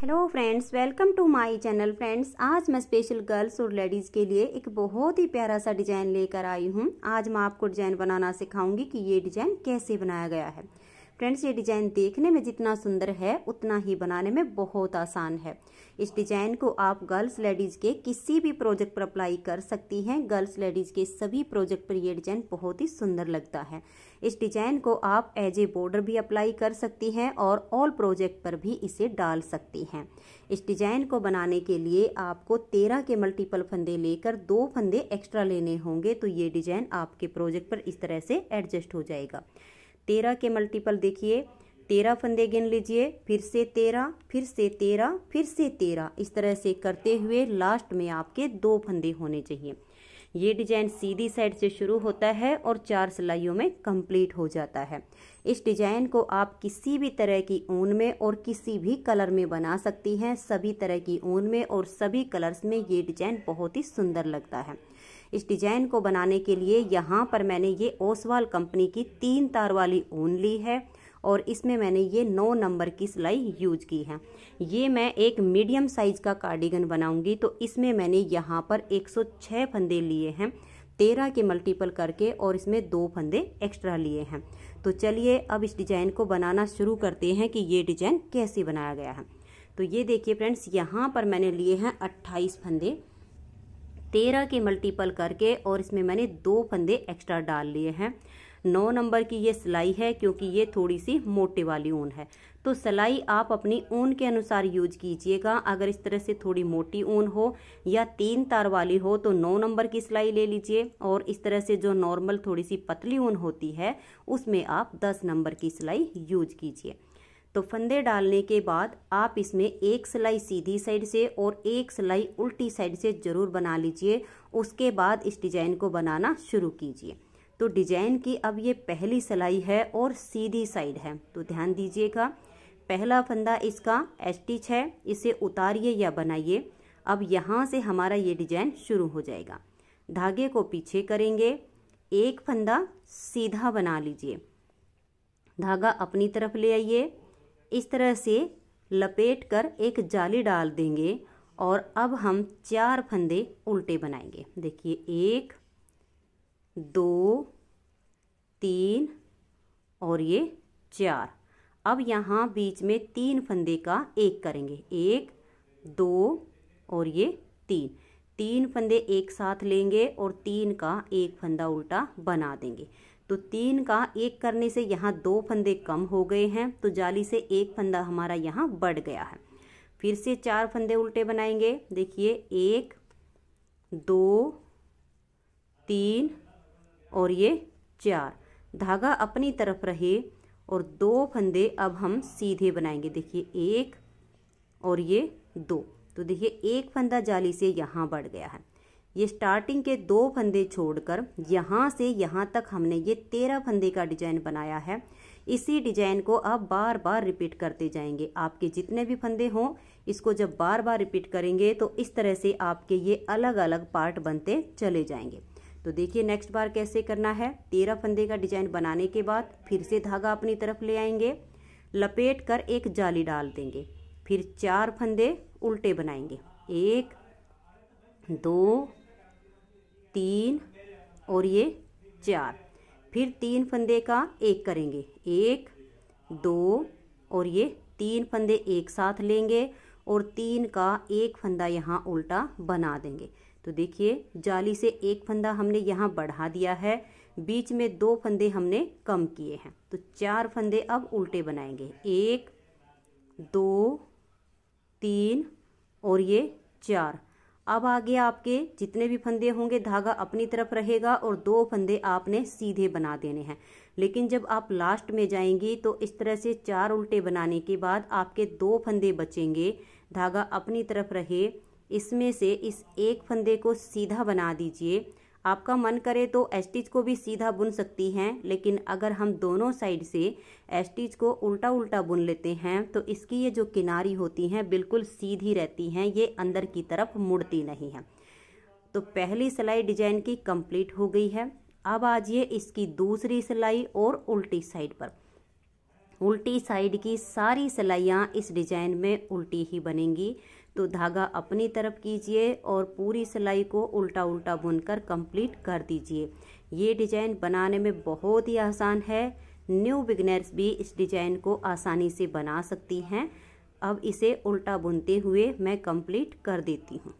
hello friends welcome to my channel friends आज मैं special girls और लेडीज़ के लिए एक बहुत ही प्यारा सा डिज़ाइन लेकर आई हूँ आज मैं आपको डिज़ाइन बनाना सिखाऊंगी कि ये डिज़ाइन कैसे बनाया गया है फ्रेंड्स ये डिजाइन देखने में जितना सुंदर है उतना ही बनाने में बहुत आसान है इस डिजाइन को आप गर्ल्स लेडीज के किसी भी प्रोजेक्ट पर अप्लाई कर सकती हैं गर्ल्स लेडीज के सभी प्रोजेक्ट पर यह डिजाइन बहुत ही सुंदर लगता है इस डिजाइन को आप एज ए बॉर्डर भी अप्लाई कर सकती हैं और ऑल प्रोजेक्ट पर भी इसे डाल सकती हैं इस डिजाइन को बनाने के लिए आपको तेरह के मल्टीपल फंदे लेकर दो फंदे एक्स्ट्रा लेने होंगे तो ये डिजाइन आपके प्रोजेक्ट पर इस तरह से एडजस्ट हो जाएगा तेरह के मल्टीपल देखिए तेरह फंदे गिन लीजिए फिर से तेरह फिर से तेरह फिर से तेरह इस तरह से करते हुए लास्ट में आपके दो फंदे होने चाहिए ये डिजाइन सीधी साइड से शुरू होता है और चार सिलाइयों में कंप्लीट हो जाता है इस डिजाइन को आप किसी भी तरह की ऊन में और किसी भी कलर में बना सकती हैं सभी तरह की ऊन में और सभी कलर्स में ये डिजाइन बहुत ही सुंदर लगता है इस डिजाइन को बनाने के लिए यहाँ पर मैंने ये ओसवाल कंपनी की तीन तार वाली ऊन ली है और इसमें मैंने ये नौ नंबर की सिलाई यूज की है ये मैं एक मीडियम साइज का कार्डिगन बनाऊंगी तो इसमें मैंने यहाँ पर 106 फंदे लिए हैं तेरह के मल्टीपल करके और इसमें दो फंदे एक्स्ट्रा लिए हैं तो चलिए अब इस डिजाइन को बनाना शुरू करते हैं कि ये डिजाइन कैसे बनाया गया है तो ये देखिए फ्रेंड्स यहाँ पर मैंने लिए हैं अट्ठाईस फंदे तेरह के मल्टीपल करके और इसमें मैंने दो फंदे एक्स्ट्रा डाल लिए हैं नौ नंबर की ये सिलाई है क्योंकि ये थोड़ी सी मोटे वाली ऊन है तो सिलाई आप अपनी ऊन के अनुसार यूज कीजिएगा अगर इस तरह से थोड़ी मोटी ऊन हो या तीन तार वाली हो तो नौ नंबर की सिलाई ले लीजिए और इस तरह से जो नॉर्मल थोड़ी सी पतली ऊन होती है उसमें आप दस नंबर की सिलाई यूज कीजिए तो फंदे डालने के बाद आप इसमें एक सिलाई सीधी साइड से और एक सिलाई उल्टी साइड से ज़रूर बना लीजिए उसके बाद इस डिज़ाइन को बनाना शुरू कीजिए तो डिजाइन की अब ये पहली सिलाई है और सीधी साइड है तो ध्यान दीजिएगा पहला फंदा इसका एस्टिच है इसे उतारिए या बनाइए अब यहाँ से हमारा ये डिजाइन शुरू हो जाएगा धागे को पीछे करेंगे एक फंदा सीधा बना लीजिए धागा अपनी तरफ ले आइए इस तरह से लपेट कर एक जाली डाल देंगे और अब हम चार फंदे उल्टे बनाएंगे देखिए एक दो तीन और ये चार अब यहाँ बीच में तीन फंदे का एक करेंगे एक दो और ये तीन तीन फंदे एक साथ लेंगे और तीन का एक फंदा उल्टा बना देंगे तो तीन का एक करने से यहाँ दो फंदे कम हो गए हैं तो जाली से एक फंदा हमारा यहाँ बढ़ गया है फिर से चार फंदे उल्टे बनाएंगे देखिए एक दो तीन और ये चार धागा अपनी तरफ रहे और दो फंदे अब हम सीधे बनाएंगे देखिए एक और ये दो तो देखिए एक फंदा जाली से यहाँ बढ़ गया है ये स्टार्टिंग के दो फंदे छोड़कर यहाँ से यहाँ तक हमने ये तेरह फंदे का डिजाइन बनाया है इसी डिजाइन को आप बार बार रिपीट करते जाएंगे आपके जितने भी फंदे हों इसको जब बार बार रिपीट करेंगे तो इस तरह से आपके ये अलग अलग पार्ट बनते चले जाएंगे तो देखिए नेक्स्ट बार कैसे करना है तेरह फंदे का डिजाइन बनाने के बाद फिर से धागा अपनी तरफ ले आएंगे लपेट कर एक जाली डाल देंगे फिर चार फंदे उल्टे बनाएंगे एक दो तीन और ये चार फिर तीन फंदे का एक करेंगे एक दो और ये तीन फंदे एक साथ लेंगे और तीन का एक फंदा यहाँ उल्टा बना देंगे तो देखिए जाली से एक फंदा हमने यहाँ बढ़ा दिया है बीच में दो फंदे हमने कम किए हैं तो चार फंदे अब उल्टे बनाएंगे एक दो तीन और ये चार अब आगे आपके जितने भी फंदे होंगे धागा अपनी तरफ रहेगा और दो फंदे आपने सीधे बना देने हैं लेकिन जब आप लास्ट में जाएंगी तो इस तरह से चार उल्टे बनाने के बाद आपके दो फंदे बचेंगे धागा अपनी तरफ रहे इसमें से इस एक फंदे को सीधा बना दीजिए आपका मन करे तो एस्टिच को भी सीधा बुन सकती हैं लेकिन अगर हम दोनों साइड से एस्टिच को उल्टा उल्टा बुन लेते हैं तो इसकी ये जो किनारी होती हैं बिल्कुल सीधी रहती हैं ये अंदर की तरफ मुड़ती नहीं है तो पहली सिलाई डिजाइन की कंप्लीट हो गई है अब आज ये इसकी दूसरी सिलाई और उल्टी साइड पर उल्टी साइड की सारी सिलाइयाँ इस डिजाइन में उल्टी ही बनेंगी तो धागा अपनी तरफ कीजिए और पूरी सिलाई को उल्टा उल्टा बुनकर कंप्लीट कर दीजिए ये डिजाइन बनाने में बहुत ही आसान है न्यू बिगनर्स भी इस डिजाइन को आसानी से बना सकती हैं अब इसे उल्टा बुनते हुए मैं कंप्लीट कर देती हूँ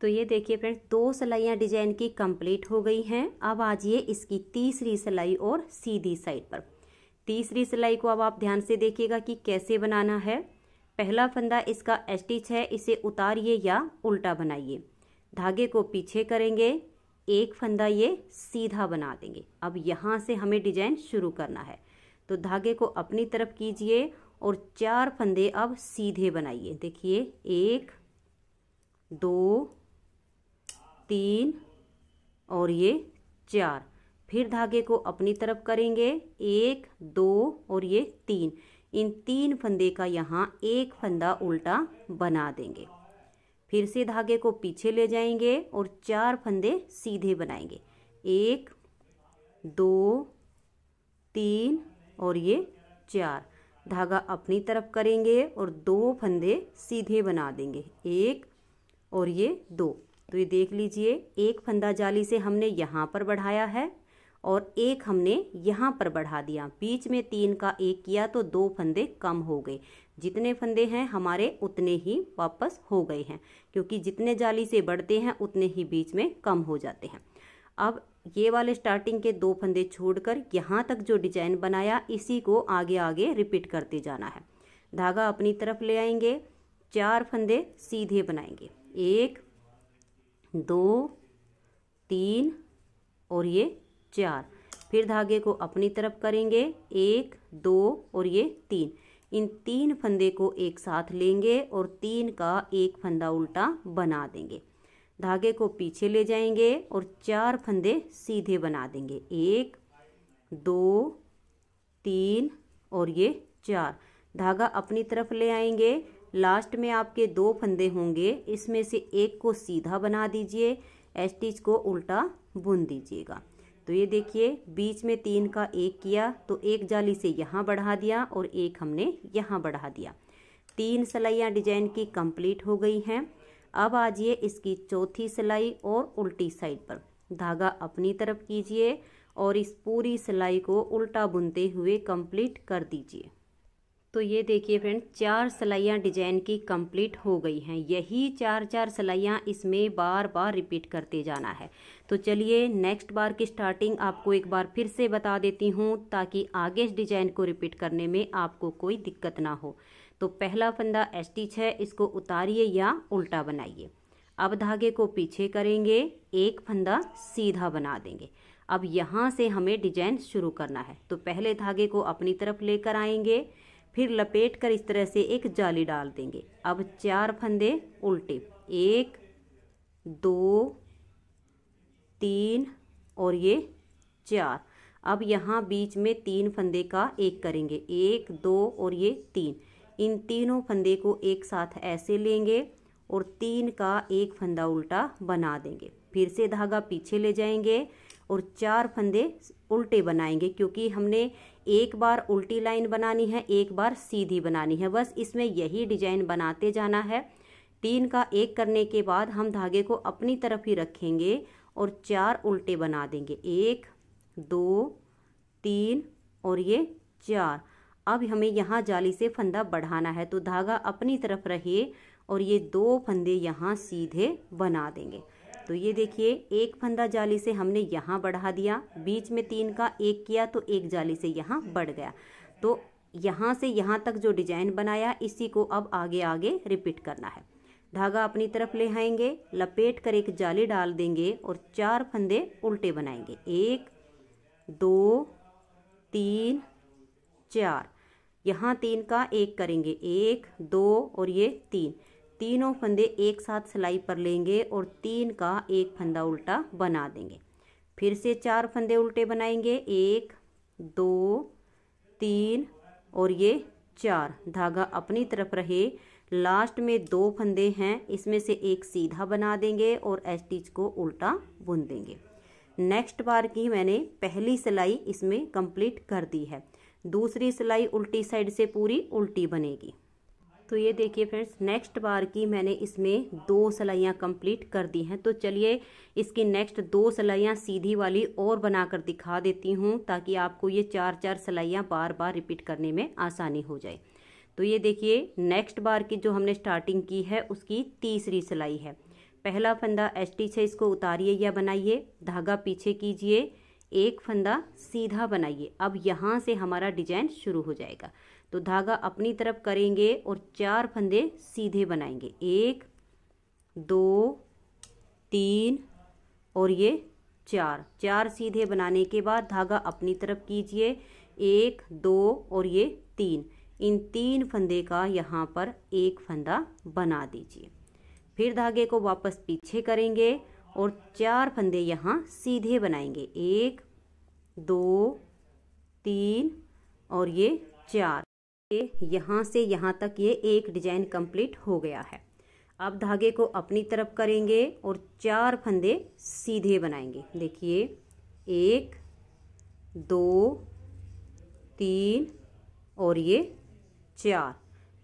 तो ये देखिए फ्रेंड्स दो सिलाइयाँ डिजाइन की कंप्लीट हो गई हैं अब आज ये इसकी तीसरी सिलाई और सीधी साइड पर तीसरी सिलाई को अब आप ध्यान से देखिएगा कि कैसे बनाना है पहला फंदा इसका एस्टिच है इसे उतारिए या उल्टा बनाइए धागे को पीछे करेंगे एक फंदा ये सीधा बना देंगे अब यहाँ से हमें डिजाइन शुरू करना है तो धागे को अपनी तरफ कीजिए और चार फंदे अब सीधे बनाइए देखिए एक दो तीन और ये चार फिर धागे को अपनी तरफ करेंगे एक दो और ये तीन इन तीन फंदे का यहाँ एक फंदा उल्टा बना देंगे फिर से धागे को पीछे ले जाएंगे और चार फंदे सीधे बनाएंगे एक दो तीन और ये चार धागा अपनी तरफ करेंगे और दो फंदे सीधे बना देंगे एक और ये दो तो ये देख लीजिए एक फंदा जाली से हमने यहाँ पर बढ़ाया है और एक हमने यहाँ पर बढ़ा दिया बीच में तीन का एक किया तो दो फंदे कम हो गए जितने फंदे हैं हमारे उतने ही वापस हो गए हैं क्योंकि जितने जाली से बढ़ते हैं उतने ही बीच में कम हो जाते हैं अब ये वाले स्टार्टिंग के दो फंदे छोड़कर यहाँ तक जो डिजाइन बनाया इसी को आगे आगे रिपीट करते जाना है धागा अपनी तरफ ले आएंगे चार फंदे सीधे बनाएंगे एक दो तीन और ये चार फिर धागे को अपनी तरफ करेंगे एक दो और ये तीन इन तीन फंदे को एक साथ लेंगे और तीन का एक फंदा उल्टा बना देंगे धागे को पीछे ले जाएंगे और चार फंदे सीधे बना देंगे एक दो तीन और ये चार धागा अपनी तरफ ले आएंगे लास्ट में आपके दो फंदे होंगे इसमें से एक को सीधा बना दीजिए एस्टिच को उल्टा बुन दीजिएगा तो ये देखिए बीच में तीन का एक किया तो एक जाली से यहाँ बढ़ा दिया और एक हमने यहाँ बढ़ा दिया तीन सिलाइयाँ डिजाइन की कंप्लीट हो गई हैं अब आ जाइए इसकी चौथी सिलाई और उल्टी साइड पर धागा अपनी तरफ कीजिए और इस पूरी सिलाई को उल्टा बुनते हुए कंप्लीट कर दीजिए तो ये देखिए फ्रेंड चार सलाइयाँ डिजाइन की कंप्लीट हो गई हैं यही चार चार सलाइयाँ इसमें बार बार रिपीट करते जाना है तो चलिए नेक्स्ट बार की स्टार्टिंग आपको एक बार फिर से बता देती हूँ ताकि आगे इस डिजाइन को रिपीट करने में आपको कोई दिक्कत ना हो तो पहला फंदा एस्टिच है इसको उतारिए या उल्टा बनाइए अब धागे को पीछे करेंगे एक फंदा सीधा बना देंगे अब यहाँ से हमें डिजाइन शुरू करना है तो पहले धागे को अपनी तरफ लेकर आएंगे फिर लपेट कर इस तरह से एक जाली डाल देंगे अब चार फंदे उल्टे एक दो तीन और ये चार अब यहाँ बीच में तीन फंदे का एक करेंगे एक दो और ये तीन इन तीनों फंदे को एक साथ ऐसे लेंगे और तीन का एक फंदा उल्टा बना देंगे फिर से धागा पीछे ले जाएंगे और चार फंदे उल्टे बनाएंगे क्योंकि हमने एक बार उल्टी लाइन बनानी है एक बार सीधी बनानी है बस इसमें यही डिजाइन बनाते जाना है तीन का एक करने के बाद हम धागे को अपनी तरफ ही रखेंगे और चार उल्टे बना देंगे एक दो तीन और ये चार अब हमें यहाँ जाली से फंदा बढ़ाना है तो धागा अपनी तरफ रहे और ये दो फंदे यहाँ सीधे बना देंगे तो ये देखिए एक फंदा जाली से हमने यहाँ बढ़ा दिया बीच में तीन का एक किया तो एक जाली से यहाँ बढ़ गया तो यहाँ से यहाँ तक जो डिजाइन बनाया इसी को अब आगे आगे रिपीट करना है धागा अपनी तरफ ले आएंगे लपेट कर एक जाली डाल देंगे और चार फंदे उल्टे बनाएंगे एक दो तीन चार यहाँ तीन का एक करेंगे एक दो और ये तीन तीनों फंदे एक साथ सिलाई पर लेंगे और तीन का एक फंदा उल्टा बना देंगे फिर से चार फंदे उल्टे बनाएंगे एक दो तीन और ये चार धागा अपनी तरफ रहे लास्ट में दो फंदे हैं इसमें से एक सीधा बना देंगे और एस्टिच को उल्टा बुन देंगे नेक्स्ट बार की मैंने पहली सिलाई इसमें कंप्लीट कर दी है दूसरी सिलाई उल्टी साइड से पूरी उल्टी बनेगी तो ये देखिए फ्रेंड्स नेक्स्ट बार की मैंने इसमें दो सलाइयाँ कंप्लीट कर दी हैं तो चलिए इसकी नेक्स्ट दो सलाइयाँ सीधी वाली और बनाकर दिखा देती हूँ ताकि आपको ये चार चार सलाइयाँ बार बार रिपीट करने में आसानी हो जाए तो ये देखिए नेक्स्ट बार की जो हमने स्टार्टिंग की है उसकी तीसरी सिलाई है पहला फंदा एच से इसको उतारिए या बनाइए धागा पीछे कीजिए एक फंदा सीधा बनाइए अब यहाँ से हमारा डिजाइन शुरू हो जाएगा तो धागा अपनी तरफ करेंगे और चार फंदे सीधे बनाएंगे एक दो तीन और ये चार चार सीधे बनाने के बाद धागा अपनी तरफ कीजिए एक दो और ये तीन इन तीन फंदे का यहाँ पर एक फंदा बना दीजिए फिर धागे को वापस पीछे करेंगे और चार फंदे यहाँ सीधे बनाएंगे एक दो तीन और ये चार ये यहाँ से यहाँ तक ये एक डिजाइन कंप्लीट हो गया है अब धागे को अपनी तरफ करेंगे और चार फंदे सीधे बनाएंगे देखिए एक दो तीन और ये चार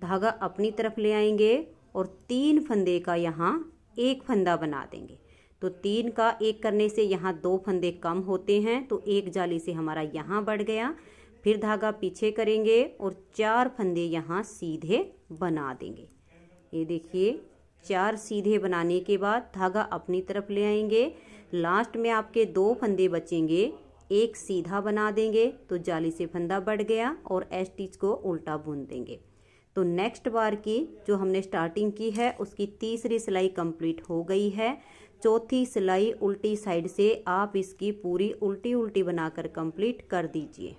धागा अपनी तरफ ले आएंगे और तीन फंदे का यहाँ एक फंदा बना देंगे तो तीन का एक करने से यहाँ दो फंदे कम होते हैं तो एक जाली से हमारा यहाँ बढ़ गया फिर धागा पीछे करेंगे और चार फंदे यहाँ सीधे बना देंगे ये देखिए चार सीधे बनाने के बाद धागा अपनी तरफ ले आएंगे लास्ट में आपके दो फंदे बचेंगे एक सीधा बना देंगे तो जाली से फंदा बढ़ गया और एस स्टिच को उल्टा बुन देंगे तो नेक्स्ट बार की जो हमने स्टार्टिंग की है उसकी तीसरी सिलाई कंप्लीट हो गई है चौथी सिलाई उल्टी साइड से आप इसकी पूरी उल्टी उल्टी बनाकर कंप्लीट कर दीजिए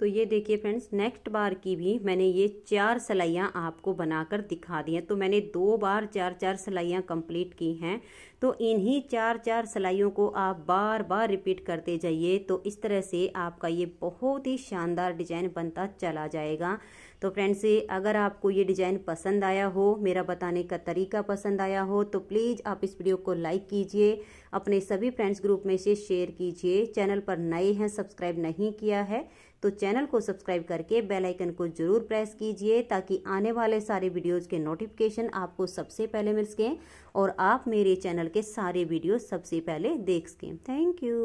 तो ये देखिए फ्रेंड्स नेक्स्ट बार की भी मैंने ये चार सिलाइयाँ आपको बनाकर दिखा दी हैं तो मैंने दो बार चार चार सिलाइयाँ कंप्लीट की हैं तो इन्हीं चार चार सिलाइयों को आप बार बार रिपीट करते जाइए तो इस तरह से आपका ये बहुत ही शानदार डिजाइन बनता चला जाएगा तो फ्रेंड्स अगर आपको ये डिजाइन पसंद आया हो मेरा बताने का तरीका पसंद आया हो तो प्लीज़ आप इस वीडियो को लाइक कीजिए अपने सभी फ्रेंड्स ग्रुप में से शेयर कीजिए चैनल पर नए हैं सब्सक्राइब नहीं किया है तो चैनल को सब्सक्राइब करके बेल आइकन को जरूर प्रेस कीजिए ताकि आने वाले सारे वीडियोज़ के नोटिफिकेशन आपको सबसे पहले मिल सकें और आप मेरे चैनल के सारे वीडियो सबसे पहले देख सकें थैंक यू